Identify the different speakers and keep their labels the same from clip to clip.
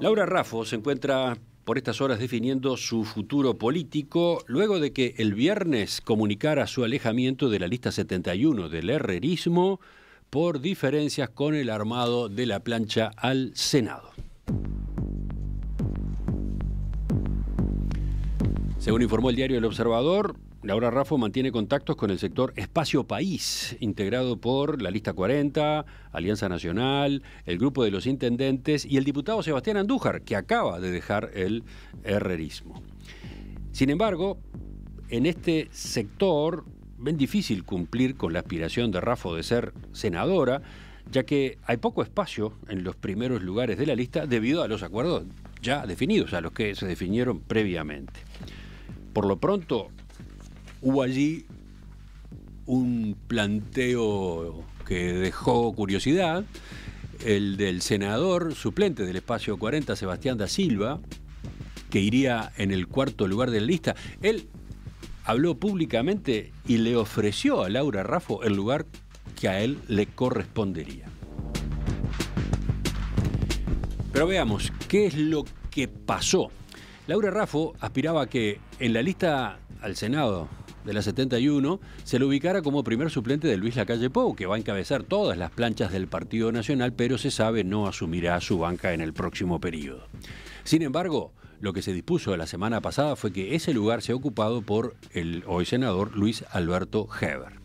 Speaker 1: Laura Raffo se encuentra por estas horas definiendo su futuro político luego de que el viernes comunicara su alejamiento de la lista 71 del herrerismo por diferencias con el armado de la plancha al Senado. Según informó el diario El Observador, Laura Raffo mantiene contactos con el sector Espacio País, integrado por la Lista 40, Alianza Nacional, el Grupo de los Intendentes y el diputado Sebastián Andújar, que acaba de dejar el herrerismo. Sin embargo, en este sector ven difícil cumplir con la aspiración de Raffo de ser senadora, ya que hay poco espacio en los primeros lugares de la lista debido a los acuerdos ya definidos, a los que se definieron previamente. Por lo pronto, hubo allí un planteo que dejó curiosidad, el del senador suplente del espacio 40, Sebastián da Silva, que iría en el cuarto lugar de la lista. Él habló públicamente y le ofreció a Laura Raffo el lugar que a él le correspondería. Pero veamos, ¿qué es lo que pasó? Laura Raffo aspiraba que en la lista al Senado de la 71 se le ubicara como primer suplente de Luis Lacalle Pou, que va a encabezar todas las planchas del Partido Nacional, pero se sabe no asumirá su banca en el próximo periodo. Sin embargo, lo que se dispuso la semana pasada fue que ese lugar sea ocupado por el hoy senador Luis Alberto Heber.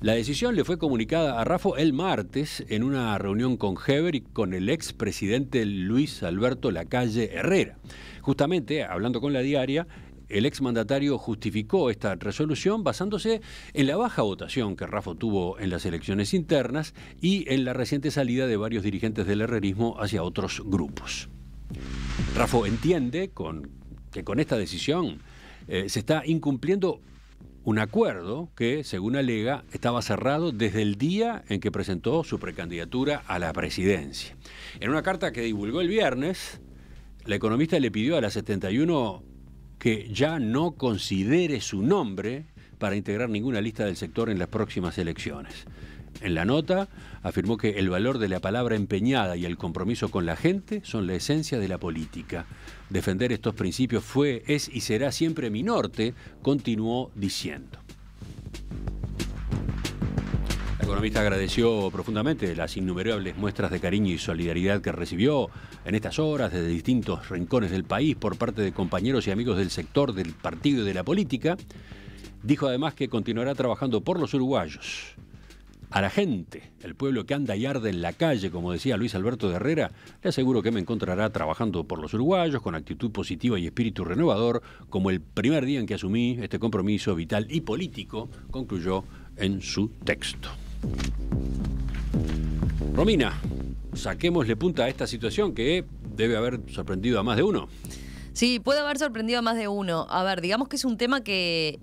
Speaker 1: La decisión le fue comunicada a Rafa el martes en una reunión con Heber y con el ex presidente Luis Alberto Lacalle Herrera. Justamente, hablando con la diaria, el exmandatario justificó esta resolución basándose en la baja votación que Rafo tuvo en las elecciones internas y en la reciente salida de varios dirigentes del herrerismo hacia otros grupos. Rafo entiende que con esta decisión eh, se está incumpliendo un acuerdo que, según alega, estaba cerrado desde el día en que presentó su precandidatura a la presidencia. En una carta que divulgó el viernes, la economista le pidió a las 71 que ya no considere su nombre para integrar ninguna lista del sector en las próximas elecciones. En la nota afirmó que el valor de la palabra empeñada y el compromiso con la gente son la esencia de la política. Defender estos principios fue, es y será siempre mi norte, continuó diciendo. El economista agradeció profundamente las innumerables muestras de cariño y solidaridad que recibió en estas horas desde distintos rincones del país por parte de compañeros y amigos del sector, del partido y de la política. Dijo además que continuará trabajando por los uruguayos. A la gente, el pueblo que anda y arde en la calle, como decía Luis Alberto de Herrera, le aseguro que me encontrará trabajando por los uruguayos con actitud positiva y espíritu renovador, como el primer día en que asumí este compromiso vital y político, concluyó en su texto. Romina, saquémosle punta a esta situación que debe haber sorprendido a más de uno.
Speaker 2: Sí, puede haber sorprendido a más de uno. A ver, digamos que es un tema que,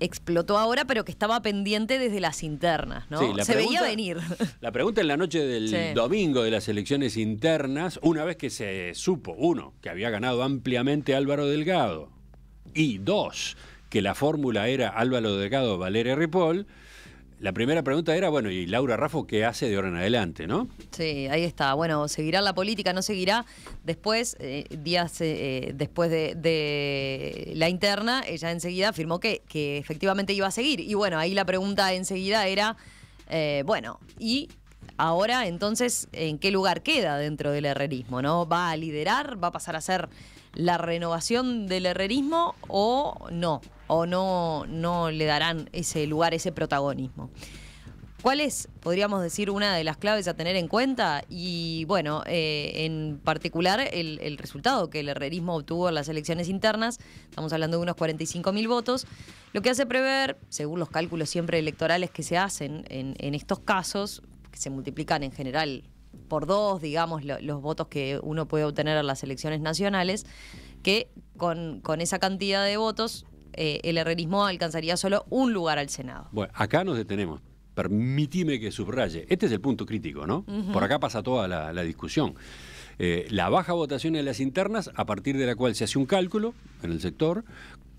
Speaker 2: explotó ahora, pero que estaba pendiente desde las internas, ¿no? Se veía venir.
Speaker 1: La pregunta en la noche del domingo de las elecciones internas, una vez que se supo, uno, que había ganado ampliamente Álvaro Delgado, y dos, que la fórmula era Álvaro Delgado, Valeria Ripoll, la primera pregunta era, bueno, ¿y Laura Raffo qué hace de ahora en adelante, no?
Speaker 2: Sí, ahí está. Bueno, ¿seguirá la política? ¿No seguirá? Después, eh, días eh, después de, la interna, ella enseguida afirmó que, que efectivamente iba a seguir. Y bueno, ahí la pregunta enseguida era, eh, bueno, ¿y ahora entonces en qué lugar queda dentro del herrerismo, no? ¿Va a liderar? ¿Va a pasar a ser la renovación del herrerismo o no, o no, no le darán ese lugar, ese protagonismo. ¿Cuál es, podríamos decir, una de las claves a tener en cuenta? Y bueno, eh, en particular el, resultado que el herrerismo obtuvo en las elecciones internas, estamos hablando de unos 45 mil votos, lo que hace prever, según los cálculos siempre electorales que se hacen en estos casos, que se multiplican en general por dos, digamos, los votos que uno puede obtener en las elecciones nacionales, que con, esa cantidad de votos eh, el herrerismo alcanzaría solo un lugar al Senado.
Speaker 1: Bueno, acá nos detenemos. Permitime que subraye. Este es el punto crítico, ¿no? Por acá pasa toda la, la discusión. Eh, la baja votación en las internas, a partir de la cual se hace un cálculo en el sector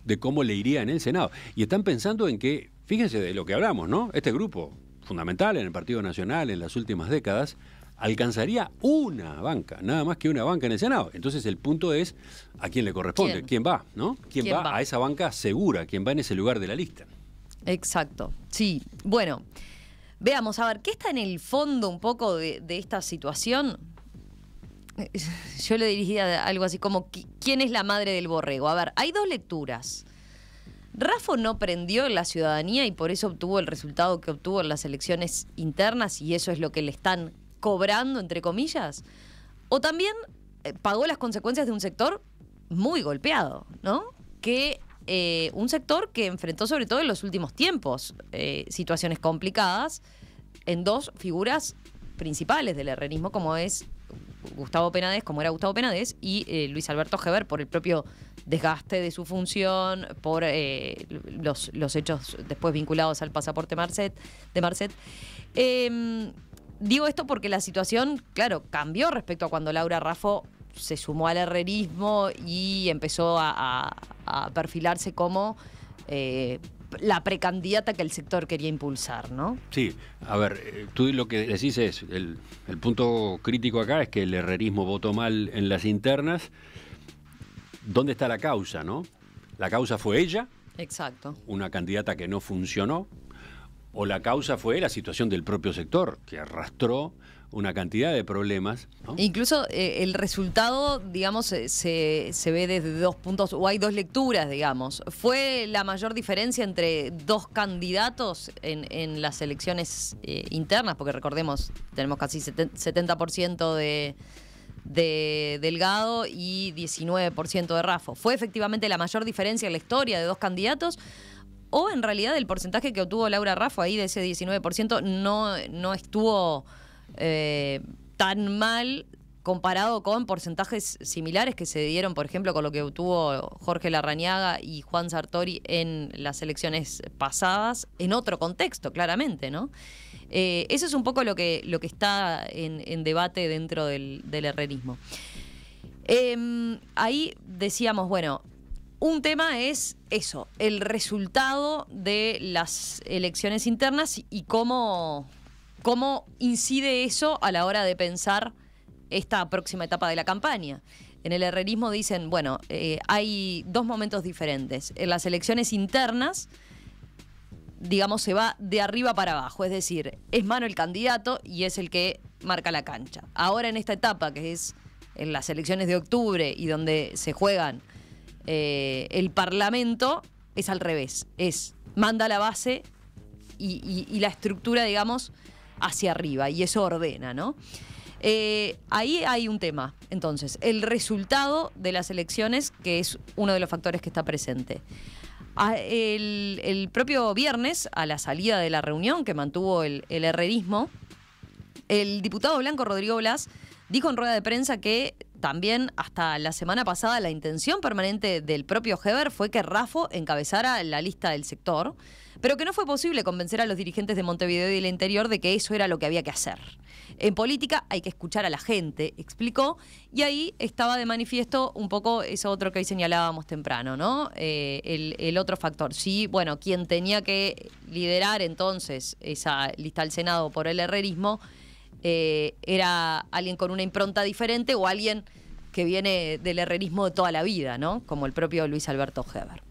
Speaker 1: de cómo le iría en el Senado. Y están pensando en que, fíjense de lo que hablamos, ¿no? Este grupo fundamental en el Partido Nacional en las últimas décadas alcanzaría una banca, nada más que una banca en el Senado. Entonces el punto es a quién le corresponde, quién, va, ¿no? ¿Quién, va, a esa banca segura, quién va en ese lugar de la lista.
Speaker 2: Exacto, sí. Bueno, veamos, a ver, ¿qué está en el fondo un poco de, esta situación? Yo le dirigía algo así como, ¿quién es la madre del borrego? A ver, hay dos lecturas. Rafa no prendió la ciudadanía y por eso obtuvo el resultado que obtuvo en las elecciones internas y eso es lo que le están cobrando, entre comillas, o también eh, pagó las consecuencias de un sector muy golpeado, ¿no? Que eh, un sector que enfrentó sobre todo en los últimos tiempos eh, situaciones complicadas en dos figuras principales del herrerismo como es Gustavo Penades, como era Gustavo Penades, y Luis Alberto Geber por el propio desgaste de su función, por los, hechos después vinculados al pasaporte de Marcet. Em, digo esto porque la situación, claro, cambió respecto a cuando Laura Raffo se sumó al herrerismo y empezó a, perfilarse como eh, la precandidata que el sector quería impulsar, ¿no?
Speaker 1: Sí, a ver, eh, tú lo que decís es, el, el punto crítico acá es que el herrerismo votó mal en las internas. ¿Dónde está la causa, no? La causa fue ella. Exacto. Una candidata que no funcionó, o la causa fue la situación del propio sector, que arrastró una cantidad de problemas.
Speaker 2: Incluso eh, el resultado, digamos, se, ve desde dos puntos, o hay dos lecturas, digamos. ¿Fue la mayor diferencia entre dos candidatos en, las elecciones eh, internas? Porque recordemos, tenemos casi 70% de, de Delgado y 19% de rafo ¿Fue efectivamente la mayor diferencia en la historia de dos candidatos? o en realidad el porcentaje que obtuvo Laura Raffo ahí de ese 19% no, no estuvo eh, tan mal comparado con porcentajes similares que se dieron, por ejemplo, con lo que obtuvo Jorge Larrañaga y Juan Sartori en las elecciones pasadas, en otro contexto, claramente, ¿no? Eh, eso es un poco lo que, lo que está en, debate dentro del, del herrerismo. Em, ahí decíamos, bueno, un tema es eso, el resultado de las elecciones internas y cómo, cómo incide eso a la hora de pensar esta próxima etapa de la campaña. En el herrerismo dicen, bueno, eh, hay dos momentos diferentes. En las elecciones internas, digamos, se va de arriba para abajo, es decir, es mano el candidato y es el que marca la cancha. Ahora en esta etapa, que es en las elecciones de octubre y donde se juegan eh, el Parlamento es al revés, es manda la base y, la estructura, digamos, hacia arriba y eso ordena, ¿no? Eh, ahí hay un tema, entonces, el resultado de las elecciones, que es uno de los factores que está presente. el, propio viernes, a la salida de la reunión que mantuvo el, el herrerismo, el diputado blanco Rodrigo Blas dijo en rueda de prensa que también hasta la semana pasada la intención permanente del propio Heber fue que Rafo encabezara la lista del sector, pero que no fue posible convencer a los dirigentes de Montevideo y del interior de que eso era lo que había que hacer. En política hay que escuchar a la gente, explicó, y ahí estaba de manifiesto un poco eso otro que hoy señalábamos temprano, ¿no? Eh, el, el, otro factor. Sí, bueno, quien tenía que liderar entonces esa lista al Senado por el herrerismo eh, era alguien con una impronta diferente o alguien que viene del herrerismo de toda la vida, ¿no? Como el propio Luis Alberto Heber.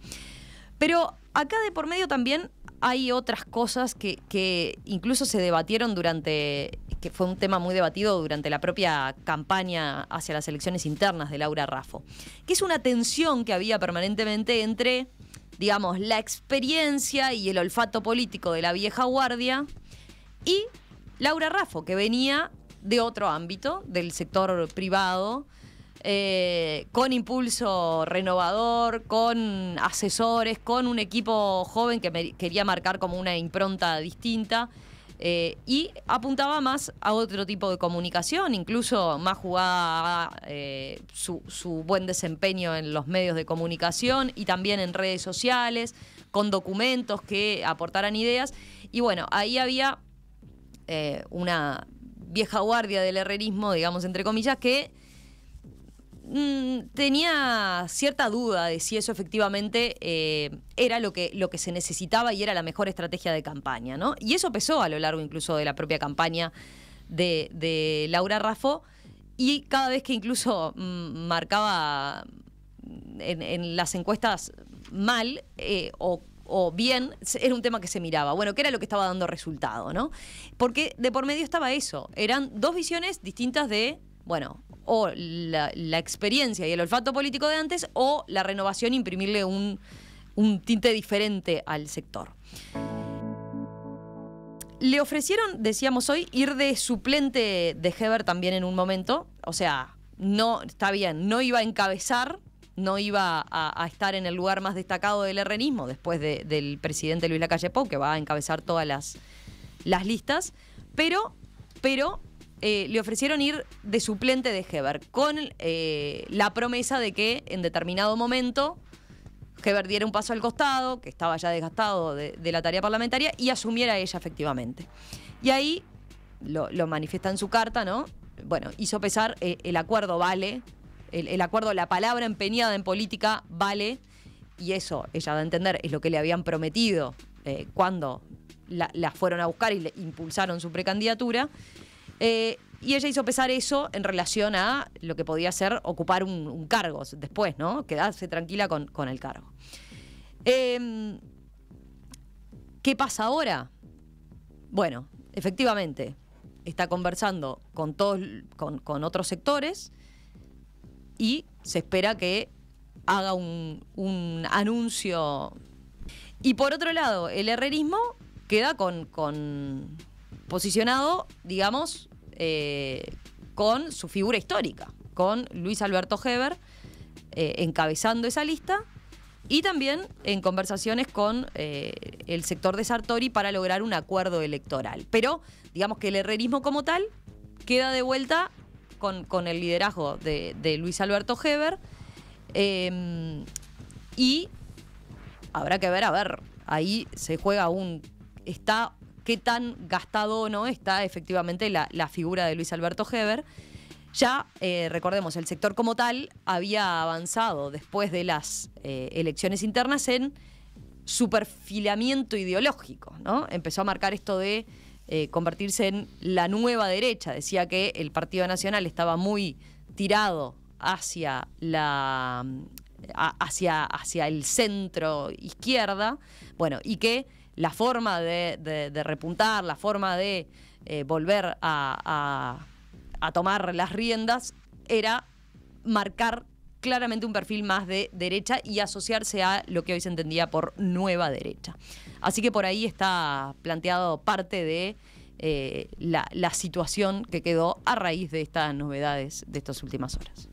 Speaker 2: Pero acá de por medio también hay otras cosas que, que, incluso se debatieron durante, que fue un tema muy debatido durante la propia campaña hacia las elecciones internas de Laura Raffo, que es una tensión que había permanentemente entre, digamos, la experiencia y el olfato político de la vieja guardia y Laura Raffo, que venía de otro ámbito, del sector privado, eh, con impulso renovador, con asesores, con un equipo joven que quería marcar como una impronta distinta. Eh, y apuntaba más a otro tipo de comunicación, incluso más jugada eh, su, su, buen desempeño en los medios de comunicación y también en redes sociales, con documentos que aportaran ideas. Y bueno, ahí había eh, una vieja guardia del herrerismo, digamos, entre comillas, que mm, tenía cierta duda de si eso efectivamente eh, era lo que, lo que se necesitaba y era la mejor estrategia de campaña, ¿no? Y eso pesó a lo largo incluso de la propia campaña de, Laura Raffo y cada vez que incluso mm, marcaba mm, en, las encuestas mal eh, o o bien, era un tema que se miraba. Bueno, ¿qué era lo que estaba dando resultado, no? Porque de por medio estaba eso. Eran dos visiones distintas de, bueno, o la, experiencia y el olfato político de antes, o la renovación, imprimirle un, un tinte diferente al sector. Le ofrecieron, decíamos hoy, ir de suplente de Heber también en un momento. O sea, no, está bien, no iba a encabezar, no iba a, estar en el lugar más destacado del herrenismo después del presidente Luis Lacalle Pou, que va a encabezar todas las, listas, pero, pero eh, le ofrecieron ir de suplente de Heber, con eh, la promesa de que en determinado momento Heber diera un paso al costado, que estaba ya desgastado de, la tarea parlamentaria, y asumiera ella efectivamente. Y ahí lo, manifiesta en su carta, ¿no? Bueno, hizo pesar eh, el acuerdo vale el, acuerdo, la palabra empeñada en política vale, y eso ella va a entender, es lo que le habían prometido eh, cuando la, fueron a buscar y le impulsaron su precandidatura. Eh, y ella hizo pesar eso en relación a lo que podía ser ocupar un, cargo después, ¿no? Quedarse tranquila con, el cargo. Em, ¿Qué pasa ahora? Bueno, efectivamente, está conversando con otros sectores y se espera que haga un, anuncio. Y por otro lado, el herrerismo queda con, posicionado, digamos, eh, con su figura histórica, con Luis Alberto Heber eh, encabezando esa lista y también en conversaciones con eh, el sector de Sartori para lograr un acuerdo electoral. Pero digamos que el herrerismo como tal queda de vuelta con, el liderazgo de, Luis Alberto Heber. Em, y habrá que ver, a ver, ahí se juega un. Está qué tan gastado o no está efectivamente la, figura de Luis Alberto Heber. Ya, eh, recordemos, el sector como tal había avanzado después de las eh, elecciones internas en superfilamiento ideológico, ¿no? Empezó a marcar esto de eh, convertirse en la nueva derecha. Decía que el Partido Nacional estaba muy tirado hacia la hacia, hacia el centro izquierda, bueno, y que la forma de, repuntar, la forma de eh, volver a tomar las riendas era marcar claramente un perfil más de derecha y asociarse a lo que hoy se entendía por nueva derecha. Así que por ahí está planteado parte de eh, la situación que quedó a raíz de estas novedades de estas últimas horas.